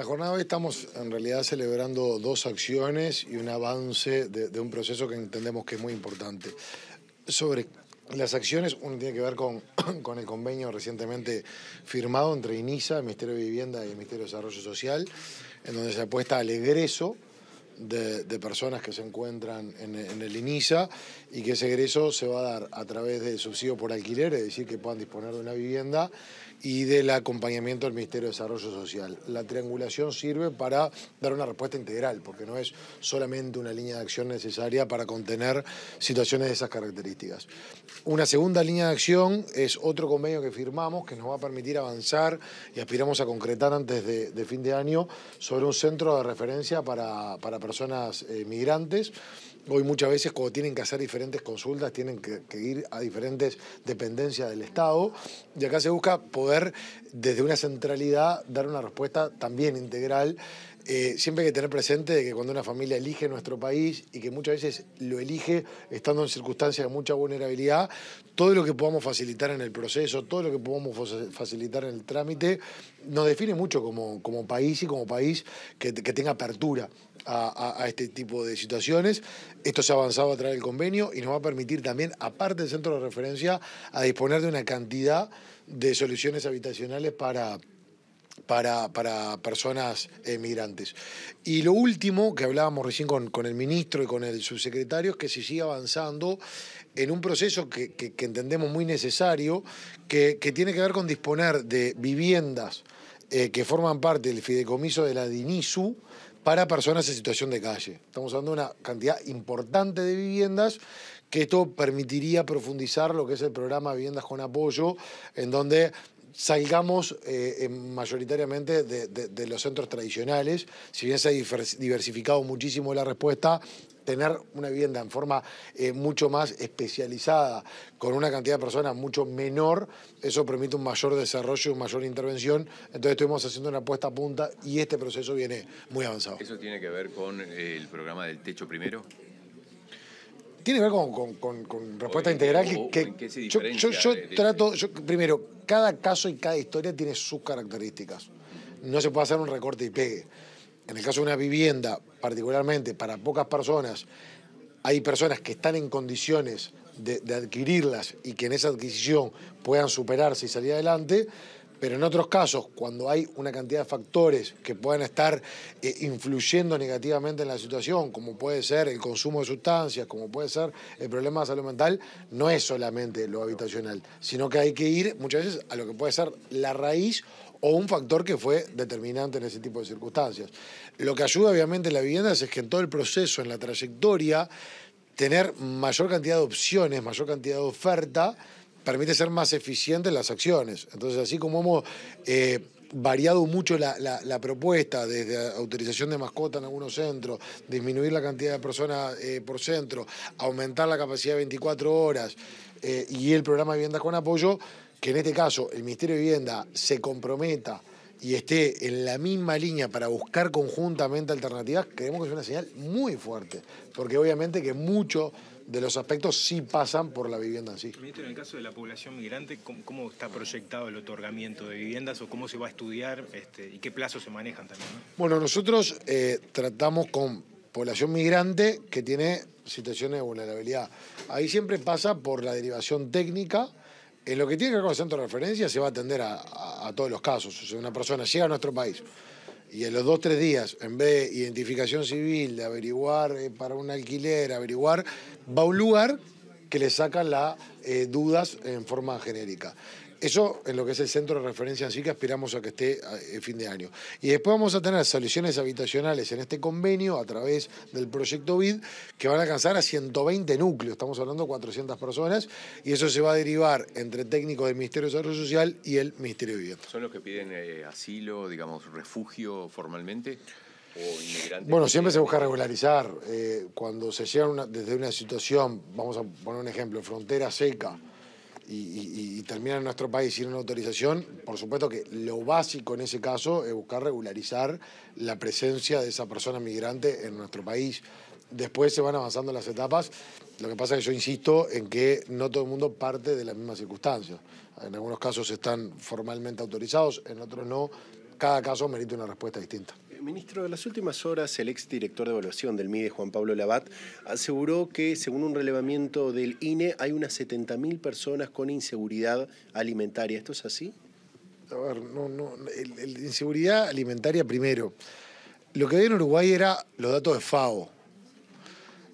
la jornada de hoy estamos en realidad celebrando dos acciones y un avance de, un proceso que entendemos que es muy importante. Sobre las acciones, uno tiene que ver con, con el convenio recientemente firmado entre INISA, el Ministerio de Vivienda y el Ministerio de Desarrollo Social, en donde se apuesta al egreso de, personas que se encuentran en, el INISA y que ese egreso se va a dar a través de subsidio por alquiler, es decir, que puedan disponer de una vivienda y del acompañamiento del Ministerio de Desarrollo Social. La triangulación sirve para dar una respuesta integral, porque no es solamente una línea de acción necesaria para contener situaciones de esas características. Una segunda línea de acción es otro convenio que firmamos que nos va a permitir avanzar y aspiramos a concretar antes de, fin de año sobre un centro de referencia para, para personas personas eh, migrantes. Hoy muchas veces cuando tienen que hacer diferentes consultas tienen que, ir a diferentes dependencias del Estado y acá se busca poder desde una centralidad dar una respuesta también integral. Eh, siempre hay que tener presente de que cuando una familia elige nuestro país y que muchas veces lo elige estando en circunstancias de mucha vulnerabilidad, todo lo que podamos facilitar en el proceso, todo lo que podamos facilitar en el trámite, nos define mucho como, como país y como país que, que tenga apertura a, este tipo de situaciones. Esto se ha avanzado a través del convenio y nos va a permitir también, aparte del centro de referencia, a disponer de una cantidad de soluciones habitacionales para, para, personas eh, migrantes. Y lo último, que hablábamos recién con, el ministro y con el subsecretario, es que se siga avanzando en un proceso que, entendemos muy necesario, que, que, tiene que ver con disponer de viviendas eh, que forman parte del fideicomiso de la DINISU, para personas en situación de calle. Estamos hablando de una cantidad importante de viviendas que esto permitiría profundizar lo que es el programa Viviendas con Apoyo, en donde salgamos eh, mayoritariamente de, los centros tradicionales. Si bien se ha diversificado muchísimo la respuesta, tener una vivienda en forma eh, mucho más especializada, con una cantidad de personas mucho menor, eso permite un mayor desarrollo y una mayor intervención. Entonces estuvimos haciendo una puesta a punta y este proceso viene muy avanzado. ¿Eso tiene que ver con eh, el programa del techo primero? Tiene que ver con, respuesta integral yo, trato, primero, cada caso y cada historia tiene sus características. No se puede hacer un recorte y pegue en el caso de una vivienda, particularmente para pocas personas, hay personas que están en condiciones de, adquirirlas y que en esa adquisición puedan superarse y salir adelante, pero en otros casos, cuando hay una cantidad de factores que puedan estar eh, influyendo negativamente en la situación, como puede ser el consumo de sustancias, como puede ser el problema de salud mental, no es solamente lo habitacional, sino que hay que ir muchas veces a lo que puede ser la raíz o un factor que fue determinante en ese tipo de circunstancias. Lo que ayuda obviamente la vivienda es que en todo el proceso, en la trayectoria, tener mayor cantidad de opciones, mayor cantidad de oferta, permite ser más en las acciones. Entonces, así como hemos... Eh, variado mucho la, propuesta, desde autorización de mascota en algunos centros, disminuir la cantidad de personas eh, por centro, aumentar la capacidad de 24 horas eh, y el programa de viviendas con apoyo, que en este caso el Ministerio de Vivienda se comprometa y esté en la misma línea para buscar conjuntamente alternativas, creemos que es una señal muy fuerte, porque obviamente que mucho de los aspectos sí pasan por la vivienda en sí. Ministro, en el este caso de la población migrante, ¿cómo, está proyectado el otorgamiento de viviendas o cómo se va a estudiar este, y qué plazos se manejan también? Bueno, nosotros eh, tratamos con población migrante que tiene situaciones de vulnerabilidad. Ahí siempre pasa por la derivación técnica. En lo que tiene que ver con el centro de referencia se va a atender a, todos los casos. si una persona llega a nuestro país y en los dos, tres días, en vez de identificación civil, de averiguar eh, para un alquiler, averiguar, va a un lugar que le sacan las eh, dudas en forma genérica. Eso en lo que es el centro de referencia en sí que aspiramos a que esté eh, fin de año. Y después vamos a tener soluciones habitacionales en este convenio a través del proyecto BID que van a alcanzar a 120 núcleos, estamos hablando de 400 personas, y eso se va a derivar entre técnicos del Ministerio de Desarrollo Social y el Ministerio de Vivienda. ¿Son los que piden eh, asilo, digamos, refugio formalmente? O bueno, siempre se busca regularizar. Eh, cuando se llega desde una situación, vamos a poner un ejemplo, frontera seca, y, y, en nuestro país sin una autorización, por supuesto que lo básico en ese caso es buscar regularizar la presencia de esa persona migrante en nuestro país. Después se van avanzando las etapas. Lo que pasa es que yo insisto en que no todo el mundo parte de las mismas circunstancias. En algunos casos están formalmente autorizados, en otros no. Cada caso merita una respuesta distinta. Ministro, en las últimas horas el exdirector de evaluación del MIDE, Juan Pablo Labat, aseguró que según un relevamiento del INE hay unas 70.000 personas con inseguridad alimentaria. ¿Esto es así? A ver, no, no, inseguridad alimentaria primero. Lo que había en Uruguay era los datos de FAO.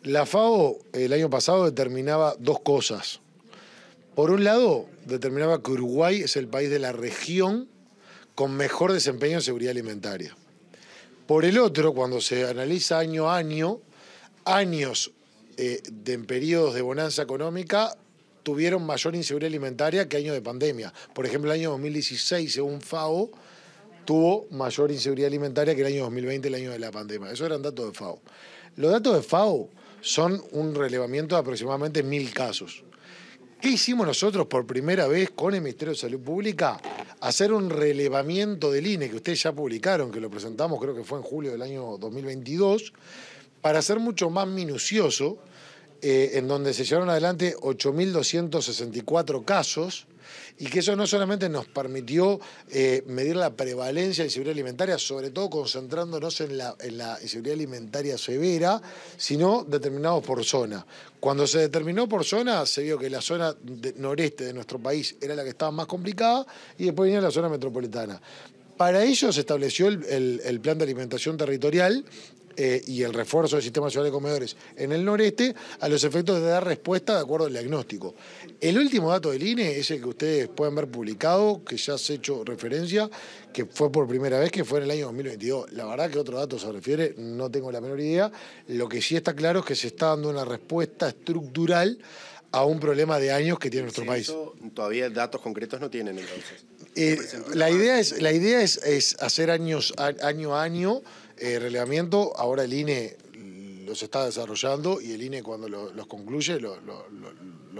La FAO el año pasado determinaba dos cosas. Por un lado, determinaba que Uruguay es el país de la región con mejor desempeño en seguridad alimentaria. Por el otro, cuando se analiza año a año, años eh, en periodos de bonanza económica tuvieron mayor inseguridad alimentaria que años de pandemia. Por ejemplo, el año 2016, según FAO, tuvo mayor inseguridad alimentaria que el año 2020, el año de la pandemia. Eso eran datos de FAO. Los datos de FAO son un relevamiento de aproximadamente mil casos. ¿Qué hicimos nosotros por primera vez con el Ministerio de Salud Pública? Hacer un relevamiento del INE, que ustedes ya publicaron, que lo presentamos creo que fue en julio del año 2022, para ser mucho más minucioso, eh, en donde se llevaron adelante 8.264 casos, y que eso no solamente nos permitió eh, medir la prevalencia de inseguridad alimentaria, sobre todo concentrándonos en la, en inseguridad alimentaria severa, sino determinados por zona. Cuando se determinó por zona, se vio que la zona noreste de nuestro país era la que estaba más complicada y después venía la zona metropolitana. Para ello se estableció el plan de alimentación territorial eh, y el refuerzo del Sistema Nacional de Comedores en el noreste a los efectos de dar respuesta de acuerdo al diagnóstico. El último dato del INE es el que ustedes pueden ver publicado, que ya has hecho referencia, que fue por primera vez, que fue en el año 2022. La verdad que otro dato se refiere, no tengo la menor idea. Lo que sí está claro es que se está dando una respuesta estructural a un problema de años que tiene nuestro país. Todavía datos concretos no tienen entonces. Eh, la idea es, la idea es, es hacer años, año a año eh, relevamiento, ahora el INE los está desarrollando y el INE cuando los concluye los lo,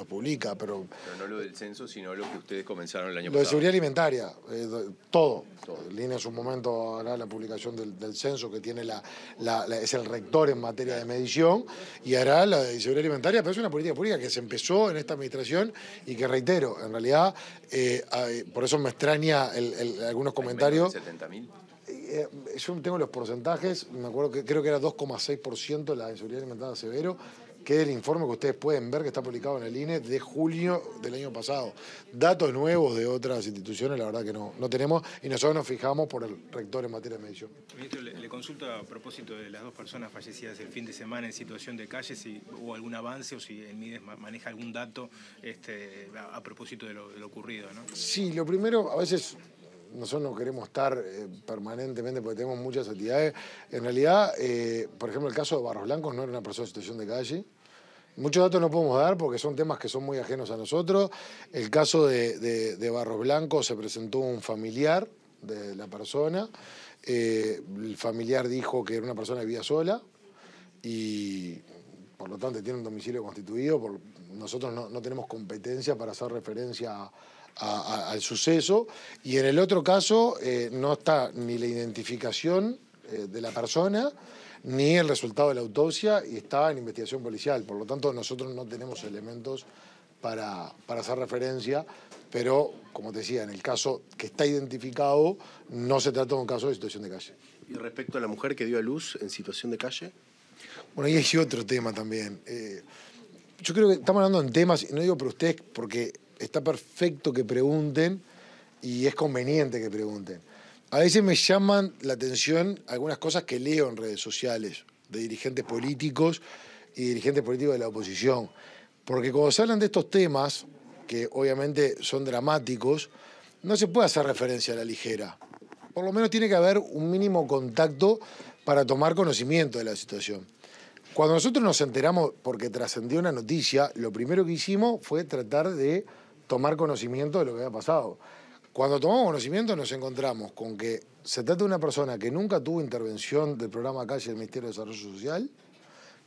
publica. Pero, no lo del censo, sino lo que ustedes comenzaron el año pasado. Lo de seguridad alimentaria, eh, todo. todo. El INE en su momento hará la publicación del, censo que tiene la, es el rector en materia de medición y hará la de seguridad alimentaria, pero es una política pública que se empezó en esta administración y que reitero, en realidad, eh, eh, por eso me extraña algunos comentarios. mil. Eh, yo tengo los porcentajes, me acuerdo que creo que era 2,6% la inseguridad alimentaria severo, que es el informe que ustedes pueden ver que está publicado en el INE de julio del año pasado. Datos nuevos de otras instituciones, la verdad que no, no tenemos, y nosotros nos fijamos por el rector en materia de medición. Ministro, le, consulta a propósito de las dos personas fallecidas el fin de semana en situación de calle, si hubo algún avance o si el MIDES maneja algún dato este, a, propósito de lo, de lo ocurrido, ¿no? Sí, lo primero, a veces nosotros no queremos estar eh, permanentemente porque tenemos muchas actividades. En realidad, eh, por ejemplo, el caso de Barros Blancos no era una persona en situación de calle. Muchos datos no podemos dar porque son temas que son muy ajenos a nosotros. El caso de, Barros Blancos se presentó un familiar de la persona. Eh, el familiar dijo que era una persona que vivía sola y por lo tanto tiene un domicilio constituido. Por, nosotros no tenemos competencia para hacer referencia a al suceso. Y en el otro caso eh, no está ni la identificación eh, de la persona ni el resultado de la autopsia y está en investigación policial. Por lo tanto, nosotros no tenemos elementos para, para hacer referencia, pero como te decía, en el caso que está identificado, no se trata de un caso de situación de calle. ¿Y respecto a la mujer que dio a luz en situación de calle? Bueno, ahí hay otro tema también. Eh, yo creo que estamos hablando en temas, y no digo por usted, porque está perfecto que pregunten y es conveniente que pregunten. A veces me llaman la atención algunas cosas que leo en redes sociales de dirigentes políticos y dirigentes políticos de la oposición. Porque cuando se hablan de estos temas, que obviamente son dramáticos, no se puede hacer referencia a la ligera. Por lo menos tiene que haber un mínimo contacto para tomar conocimiento de la situación. Cuando nosotros nos enteramos, porque trascendió una noticia, lo primero que hicimos fue tratar de tomar conocimiento de lo que había pasado. Cuando tomamos conocimiento nos encontramos con que se trata de una persona que nunca tuvo intervención del programa Calle del Ministerio de Desarrollo Social,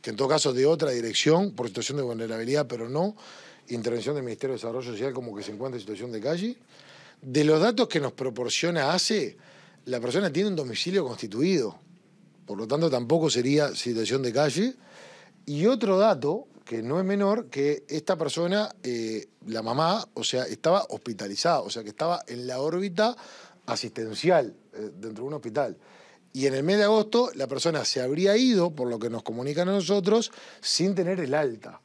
que en todo caso de otra dirección, por situación de vulnerabilidad, pero no intervención del Ministerio de Desarrollo Social como que se encuentra en situación de calle. De los datos que nos proporciona ACE, la persona tiene un domicilio constituido, por lo tanto tampoco sería situación de calle. Y otro dato que no es menor, que esta persona, eh, la mamá, o sea, estaba hospitalizada, o sea, que estaba en la órbita asistencial eh, dentro de un hospital. Y en el mes de agosto la persona se habría ido, por lo que nos comunican a nosotros, sin tener el alta.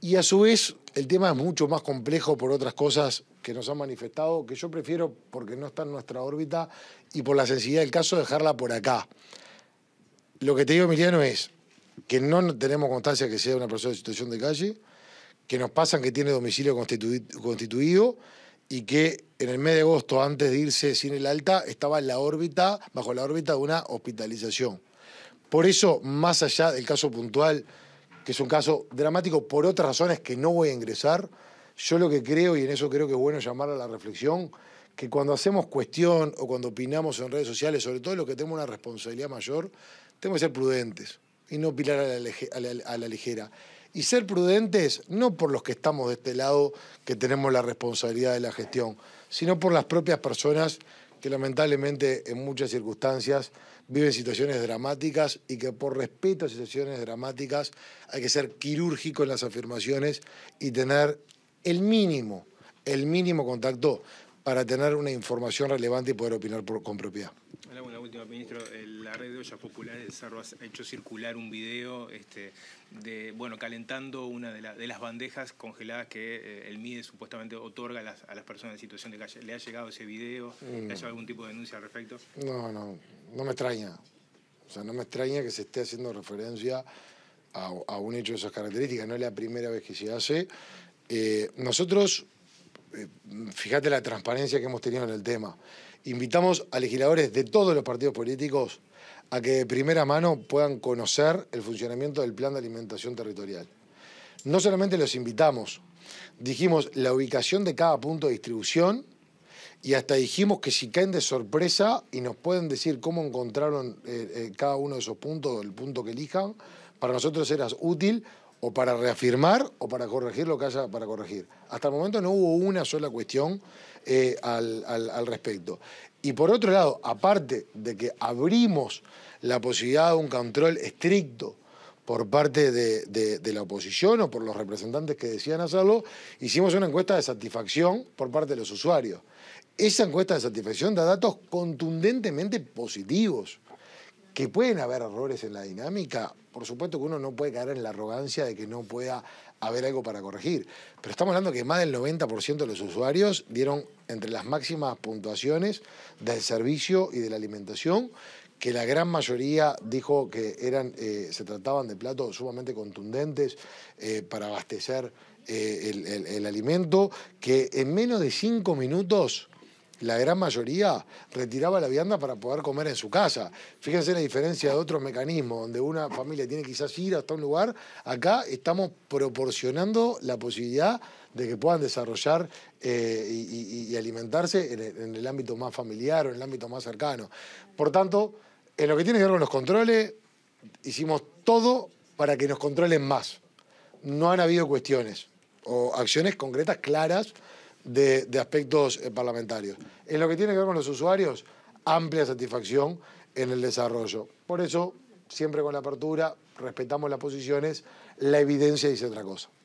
Y a su vez, el tema es mucho más complejo por otras cosas que nos han manifestado, que yo prefiero, porque no está en nuestra órbita y por la sencillez del caso, dejarla por acá. Lo que te digo, Emiliano, es, que no tenemos constancia que sea una persona en situación de calle, que nos pasan que tiene domicilio constituido y que en el mes de agosto, antes de irse sin el alta, estaba en la órbita, bajo la órbita de una hospitalización. Por eso, más allá del caso puntual, que es un caso dramático, por otras razones que no voy a ingresar, yo lo que creo, y en eso creo que es bueno llamar a la reflexión, que cuando hacemos cuestión o cuando opinamos en redes sociales, sobre todo los que tenemos una responsabilidad mayor, tenemos que ser prudentes y no pilar a la, ligera. Y ser prudentes, no por los que estamos de este lado, que tenemos la responsabilidad de la gestión, sino por las propias personas que lamentablemente en muchas circunstancias viven situaciones dramáticas y que por respeto a situaciones dramáticas hay que ser quirúrgico en las afirmaciones y tener el mínimo, el mínimo contacto para tener una información relevante y poder opinar con propiedad. Hola, última, ministro. La red de ollas populares Cerro ha hecho circular un video este, de, bueno, calentando una de, las bandejas congeladas que eh, el MIDE supuestamente otorga a las, personas en situación de calle. ¿Le ha llegado ese video? ha mm. llegado algún tipo de denuncia al respecto? No, no, no me extraña. O sea, no me extraña que se esté haciendo referencia a, un hecho de esas características. No es la primera vez que se hace. Eh, nosotros eh, fíjate la transparencia que hemos tenido en el tema. Invitamos a legisladores de todos los partidos políticos a que de primera mano puedan conocer el funcionamiento del plan de alimentación territorial. No solamente los invitamos, dijimos la ubicación de cada punto de distribución y hasta dijimos que si caen de sorpresa y nos pueden decir cómo encontraron eh, eh, cada uno de esos puntos, el punto que elijan, para nosotros era útil o para reafirmar o para corregir lo que haya para corregir. Hasta el momento no hubo una sola cuestión eh, al, respecto. Y por otro lado, aparte de que abrimos la posibilidad de un control estricto por parte de, de, la oposición o por los representantes que decían hacerlo, hicimos una encuesta de satisfacción por parte de los usuarios. Esa encuesta de satisfacción da datos contundentemente positivos. Que pueden haber errores en la dinámica, por supuesto que uno no puede caer en la arrogancia de que no pueda haber algo para corregir, pero estamos hablando que más del 90% de los usuarios dieron entre las máximas puntuaciones del servicio y de la alimentación, que la gran mayoría dijo que eran, eh, se trataban de platos sumamente contundentes eh, para abastecer eh, el, alimento, que en menos de cinco minutos la gran mayoría retiraba la vianda para poder comer en su casa. Fíjense la diferencia de otros mecanismos, donde una familia tiene quizás ir hasta un lugar, acá estamos proporcionando la posibilidad de que puedan desarrollar eh, y, alimentarse en el ámbito más familiar o en el ámbito más cercano. Por tanto, en lo que tiene que ver con los controles, hicimos todo para que nos controlen más. No han habido cuestiones o acciones concretas claras de, aspectos eh, parlamentarios. En lo que tiene que ver con los usuarios, amplia satisfacción en el desarrollo. Por eso, siempre con la apertura, respetamos las posiciones, la evidencia dice otra cosa.